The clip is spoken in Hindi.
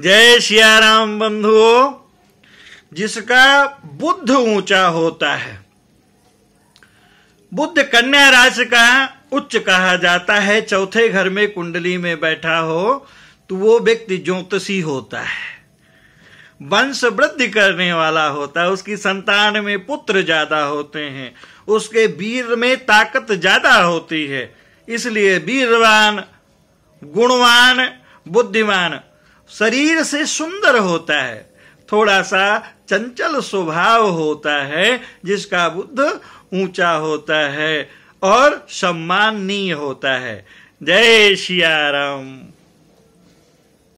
जय सियाराम बंधुओं जिसका बुद्ध ऊंचा होता है बुद्ध कन्या राशि का उच्च कहा जाता है चौथे घर में कुंडली में बैठा हो तो वो व्यक्ति ज्योतिषी होता है वंश वृद्धि करने वाला होता है उसकी संतान में पुत्र ज्यादा होते हैं उसके वीर में ताकत ज्यादा होती है इसलिए वीरवान गुणवान बुद्धिमान शरीर से सुंदर होता है थोड़ा सा चंचल स्वभाव होता है जिसका बुद्ध ऊंचा होता है और सम्माननीय होता है जय सियाराम